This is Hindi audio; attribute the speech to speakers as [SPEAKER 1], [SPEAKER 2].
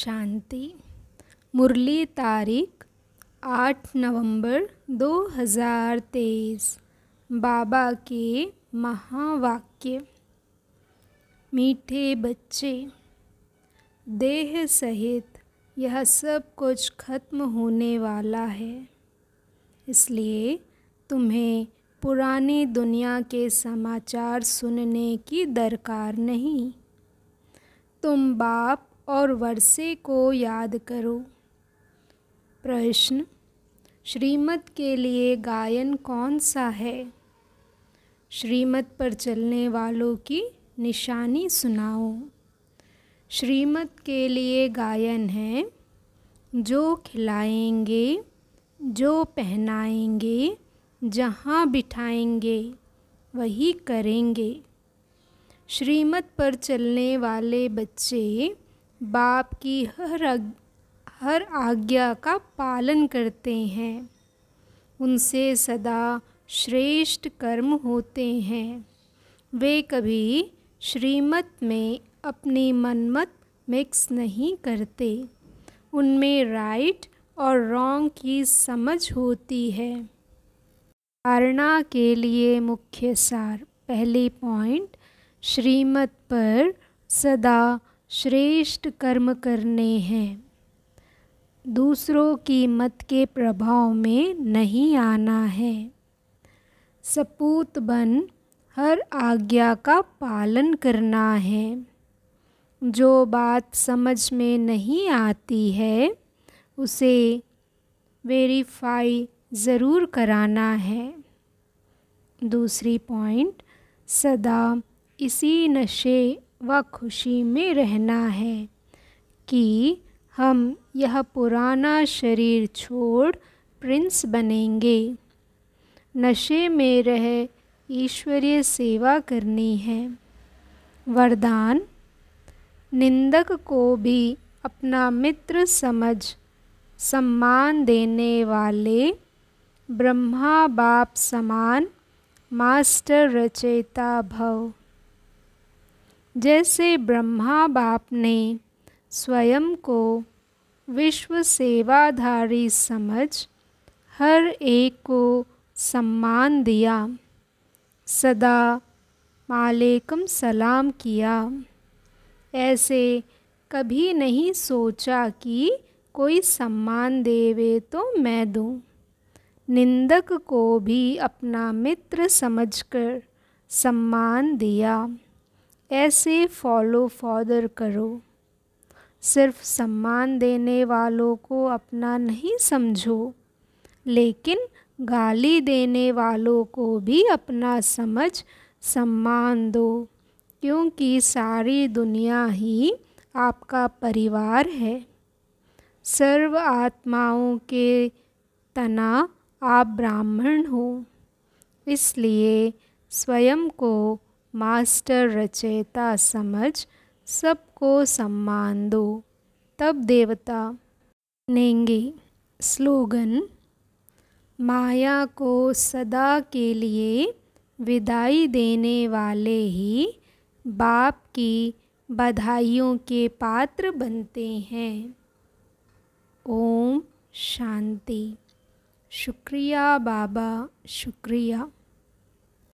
[SPEAKER 1] शांति मुरली तारीख आठ नवंबर 2023 बाबा के महावाक्य मीठे बच्चे देह सहित यह सब कुछ खत्म होने वाला है इसलिए तुम्हें पुरानी दुनिया के समाचार सुनने की दरकार नहीं तुम बाप और वर्षे को याद करो प्रश्न श्रीमत के लिए गायन कौन सा है श्रीमत पर चलने वालों की निशानी सुनाओ श्रीमत के लिए गायन है जो खिलाएंगे जो पहनाएंगे जहाँ बिठाएंगे वही करेंगे श्रीमत पर चलने वाले बच्चे बाप की हर हर आज्ञा का पालन करते हैं उनसे सदा श्रेष्ठ कर्म होते हैं वे कभी श्रीमत में अपनी मनमत मिक्स नहीं करते उनमें राइट और रॉन्ग की समझ होती है धारणा के लिए मुख्य सार पहले पॉइंट श्रीमत पर सदा श्रेष्ठ कर्म करने हैं दूसरों की मत के प्रभाव में नहीं आना है सपूत बन हर आज्ञा का पालन करना है जो बात समझ में नहीं आती है उसे वेरीफाई ज़रूर कराना है दूसरी पॉइंट सदा इसी नशे व खुशी में रहना है कि हम यह पुराना शरीर छोड़ प्रिंस बनेंगे नशे में रह ईश्वरीय सेवा करनी है वरदान निंदक को भी अपना मित्र समझ सम्मान देने वाले ब्रह्मा बाप समान मास्टर रचयिता भव जैसे ब्रह्मा बाप ने स्वयं को विश्व सेवाधारी समझ हर एक को सम्मान दिया सदा मालेकम सलाम किया ऐसे कभी नहीं सोचा कि कोई सम्मान देवे तो मैं दूँ निंदक को भी अपना मित्र समझकर सम्मान दिया ऐसे फॉलो फॉदर करो सिर्फ सम्मान देने वालों को अपना नहीं समझो लेकिन गाली देने वालों को भी अपना समझ सम्मान दो क्योंकि सारी दुनिया ही आपका परिवार है सर्व आत्माओं के तना आप ब्राह्मण हो इसलिए स्वयं को मास्टर रचयिता समझ सबको सम्मान दो तब देवता नेंगे स्लोगन माया को सदा के लिए विदाई देने वाले ही बाप की बधाइयों के पात्र बनते हैं ओम शांति शुक्रिया बाबा शुक्रिया